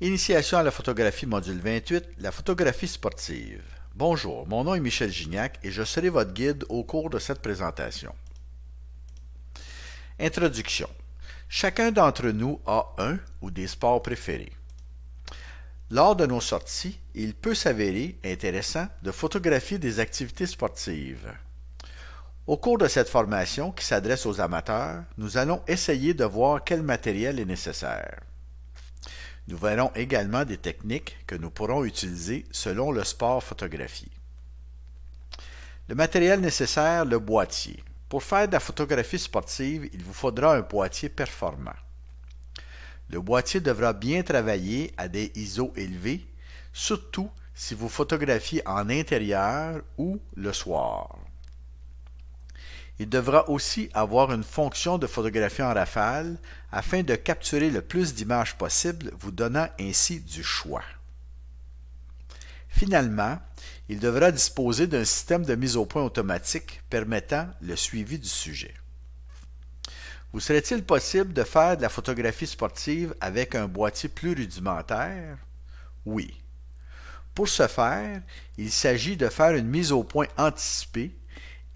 Initiation à la photographie module 28, la photographie sportive. Bonjour, mon nom est Michel Gignac et je serai votre guide au cours de cette présentation. Introduction. Chacun d'entre nous a un ou des sports préférés. Lors de nos sorties, il peut s'avérer intéressant de photographier des activités sportives. Au cours de cette formation qui s'adresse aux amateurs, nous allons essayer de voir quel matériel est nécessaire. Nous verrons également des techniques que nous pourrons utiliser selon le sport photographié. Le matériel nécessaire, le boîtier. Pour faire de la photographie sportive, il vous faudra un boîtier performant. Le boîtier devra bien travailler à des ISO élevés, surtout si vous photographiez en intérieur ou le soir. Il devra aussi avoir une fonction de photographie en rafale afin de capturer le plus d'images possible, vous donnant ainsi du choix. Finalement, il devra disposer d'un système de mise au point automatique permettant le suivi du sujet. Vous serait-il possible de faire de la photographie sportive avec un boîtier plus rudimentaire? Oui. Pour ce faire, il s'agit de faire une mise au point anticipée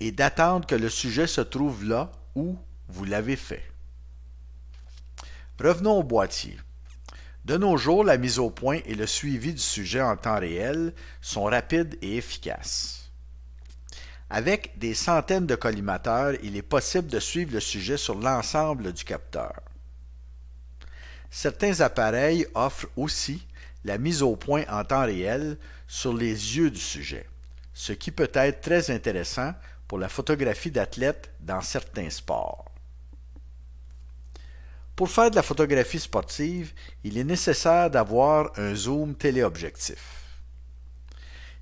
et d'attendre que le sujet se trouve là où vous l'avez fait. Revenons au boîtier. De nos jours, la mise au point et le suivi du sujet en temps réel sont rapides et efficaces. Avec des centaines de collimateurs, il est possible de suivre le sujet sur l'ensemble du capteur. Certains appareils offrent aussi la mise au point en temps réel sur les yeux du sujet, ce qui peut être très intéressant pour la photographie d'athlètes dans certains sports. Pour faire de la photographie sportive, il est nécessaire d'avoir un zoom téléobjectif.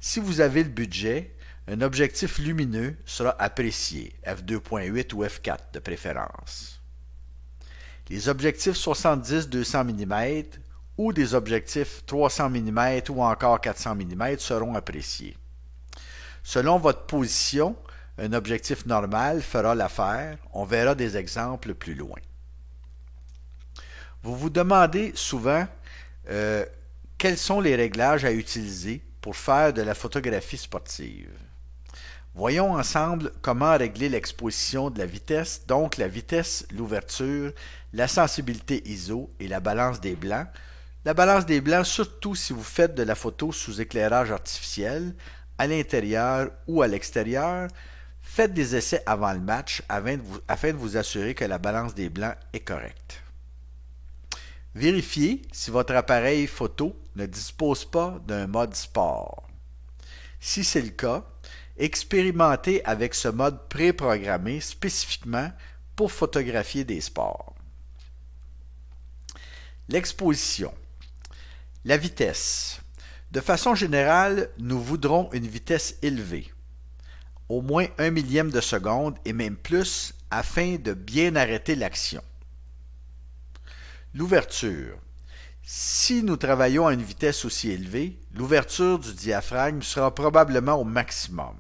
Si vous avez le budget, un objectif lumineux sera apprécié, f2.8 ou f4 de préférence. Les objectifs 70-200 mm ou des objectifs 300 mm ou encore 400 mm seront appréciés. Selon votre position, un objectif normal fera l'affaire. On verra des exemples plus loin. Vous vous demandez souvent euh, quels sont les réglages à utiliser pour faire de la photographie sportive. Voyons ensemble comment régler l'exposition de la vitesse, donc la vitesse, l'ouverture, la sensibilité ISO et la balance des blancs. La balance des blancs surtout si vous faites de la photo sous éclairage artificiel, à l'intérieur ou à l'extérieur, Faites des essais avant le match afin de vous, assurer que la balance des blancs est correcte. Vérifiez si votre appareil photo ne dispose pas d'un mode sport. Si c'est le cas, expérimentez avec ce mode préprogrammé spécifiquement pour photographier des sports. L'exposition. La vitesse. De façon générale, nous voudrons une vitesse élevée au moins un millième de seconde et même plus afin de bien arrêter l'action. L'ouverture. Si nous travaillons à une vitesse aussi élevée, l'ouverture du diaphragme sera probablement au maximum.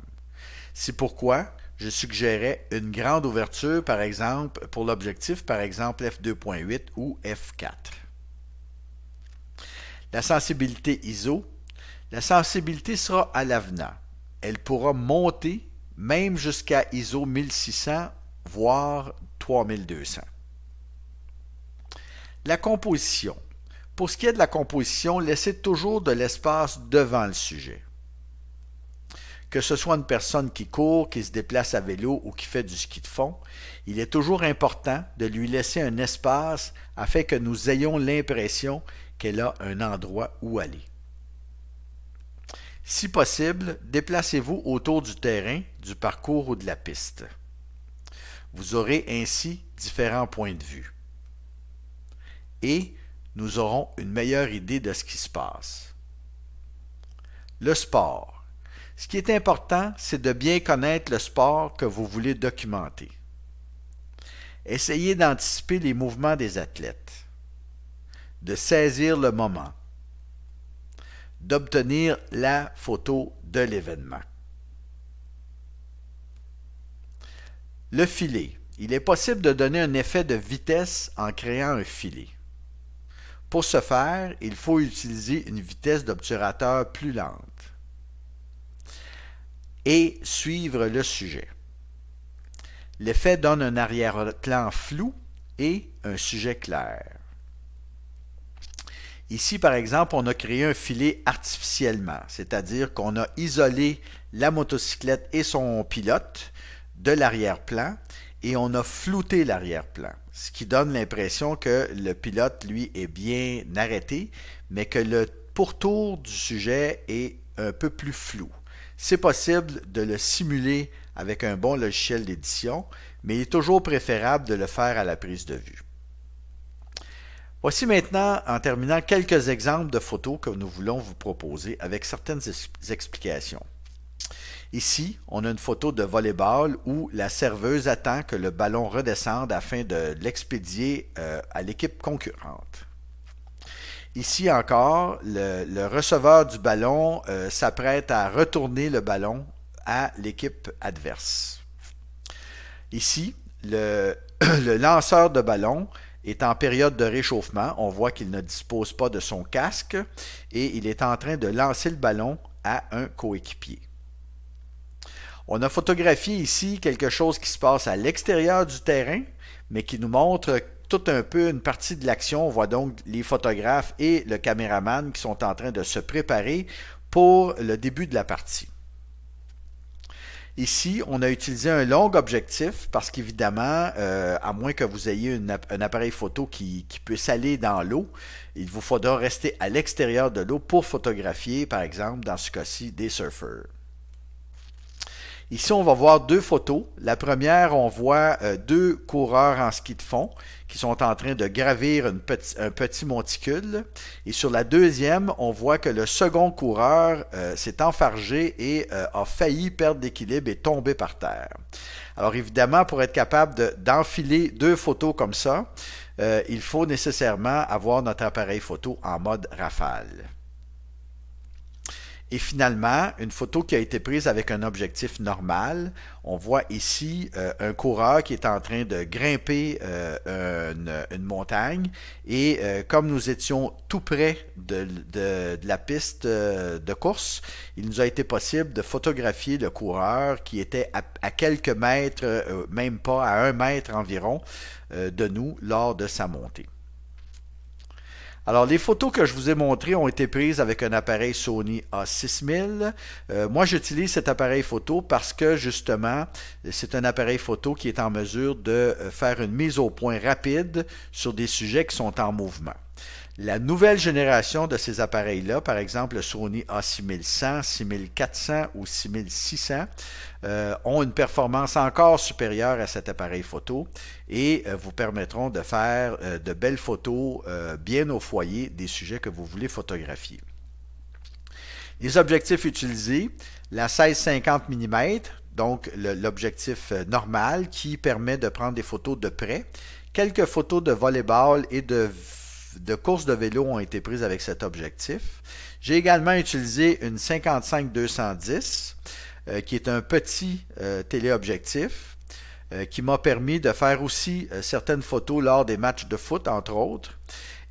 C'est pourquoi je suggérais une grande ouverture, par exemple, pour l'objectif, par exemple, f2.8 ou f4. La sensibilité ISO. La sensibilité sera à l'avenant. Elle pourra monter même jusqu'à ISO 1600, voire 3200. La composition. Pour ce qui est de la composition, laissez toujours de l'espace devant le sujet. Que ce soit une personne qui court, qui se déplace à vélo ou qui fait du ski de fond, il est toujours important de lui laisser un espace afin que nous ayons l'impression qu'elle a un endroit où aller. Si possible, déplacez-vous autour du terrain, du parcours ou de la piste. Vous aurez ainsi différents points de vue. Et nous aurons une meilleure idée de ce qui se passe. Le sport. Ce qui est important, c'est de bien connaître le sport que vous voulez documenter. Essayez d'anticiper les mouvements des athlètes, de saisir le moment d'obtenir la photo de l'événement. Le filet. Il est possible de donner un effet de vitesse en créant un filet. Pour ce faire, il faut utiliser une vitesse d'obturateur plus lente et suivre le sujet. L'effet donne un arrière-plan flou et un sujet clair. Ici, par exemple, on a créé un filet artificiellement, c'est-à-dire qu'on a isolé la motocyclette et son pilote de l'arrière-plan et on a flouté l'arrière-plan, ce qui donne l'impression que le pilote, lui, est bien arrêté, mais que le pourtour du sujet est un peu plus flou. C'est possible de le simuler avec un bon logiciel d'édition, mais il est toujours préférable de le faire à la prise de vue. Voici maintenant, en terminant, quelques exemples de photos que nous voulons vous proposer avec certaines explications. Ici, on a une photo de volleyball où la serveuse attend que le ballon redescende afin de l'expédier euh, à l'équipe concurrente. Ici encore, le, receveur du ballon euh, s'apprête à retourner le ballon à l'équipe adverse. Ici, le lanceur de ballon est en période de réchauffement. On voit qu'il ne dispose pas de son casque et il est en train de lancer le ballon à un coéquipier. On a photographié ici quelque chose qui se passe à l'extérieur du terrain, mais qui nous montre tout un peu une partie de l'action. On voit donc les photographes et le caméraman qui sont en train de se préparer pour le début de la partie. Ici, on a utilisé un long objectif parce qu'évidemment, euh, à moins que vous ayez un appareil photo qui, qui puisse aller dans l'eau, il vous faudra rester à l'extérieur de l'eau pour photographier, par exemple, dans ce cas-ci, des surfeurs. Ici, on va voir deux photos. La première, on voit euh, deux coureurs en ski de fond qui sont en train de gravir un petit monticule. Et sur la deuxième, on voit que le second coureur euh, s'est enfargé et euh, a failli perdre d'équilibre et tomber par terre. Alors évidemment, pour être capable d'enfiler deux photos comme ça, il faut nécessairement avoir notre appareil photo en mode rafale. Et finalement, une photo qui a été prise avec un objectif normal. On voit ici euh, un coureur qui est en train de grimper euh, euh, une, montagne. Et comme nous étions tout près de, la piste de course, il nous a été possible de photographier le coureur qui était à quelques mètres, même pas à un mètre environ, de nous lors de sa montée. Alors, les photos que je vous ai montrées ont été prises avec un appareil Sony A6000. Euh, moi, j'utilise cet appareil photo parce que, justement, c'est un appareil photo qui est en mesure de euh, faire une mise au point rapide sur des sujets qui sont en mouvement. La nouvelle génération de ces appareils-là, par exemple le Sony A6100, 6400 ou 6600, euh, ont une performance encore supérieure à cet appareil photo et euh, vous permettront de faire euh, de belles photos bien au foyer des sujets que vous voulez photographier. Les objectifs utilisés, la 1650 mm, donc l'objectif normal qui permet de prendre des photos de près, quelques photos de volleyball et de de courses de vélo ont été prises avec cet objectif. J'ai également utilisé une 55-210, euh, qui est un petit euh, téléobjectif, euh, qui m'a permis de faire aussi certaines photos lors des matchs de foot, entre autres,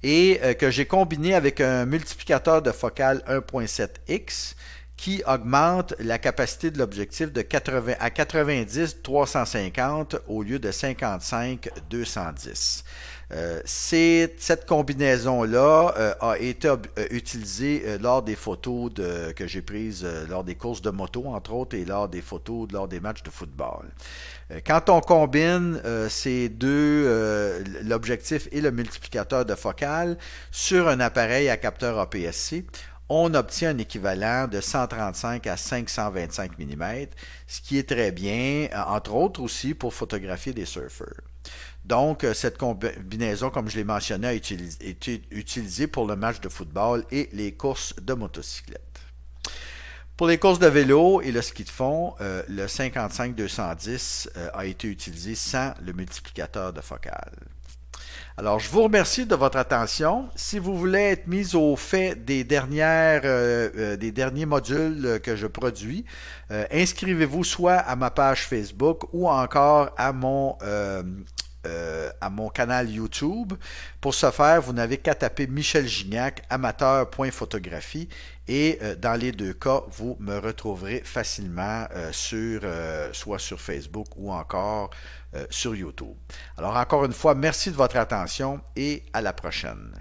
et que j'ai combiné avec un multiplicateur de focale 1.7x qui augmente la capacité de l'objectif de 80 à 90 350 au lieu de 55 210. Euh, cette combinaison-là euh, a été euh, utilisée lors des photos que j'ai prises lors des courses de moto, entre autres, et lors des photos lors des matchs de football. Quand on combine ces deux, l'objectif et le multiplicateur de focale, sur un appareil à capteur APS-C, on obtient un équivalent de 135 à 525 mm, ce qui est très bien, entre autres aussi pour photographier des surfeurs. Donc, euh, cette combinaison, comme je l'ai mentionné, a été utilisée pour le match de football et les courses de motocyclette. Pour les courses de vélo et le ski de fond, euh, le 55-210 euh, a été utilisé sans le multiplicateur de focale. Alors, je vous remercie de votre attention. Si vous voulez être mis au fait des, dernières, des derniers modules que je produis, inscrivez-vous soit à ma page Facebook ou encore à mon, euh, à mon canal YouTube. Pour ce faire, vous n'avez qu'à taper Michel Gignac, amateur.photographie, et euh, dans les deux cas, vous me retrouverez facilement euh, sur, soit sur Facebook ou encore sur YouTube. Alors encore une fois, merci de votre attention et à la prochaine.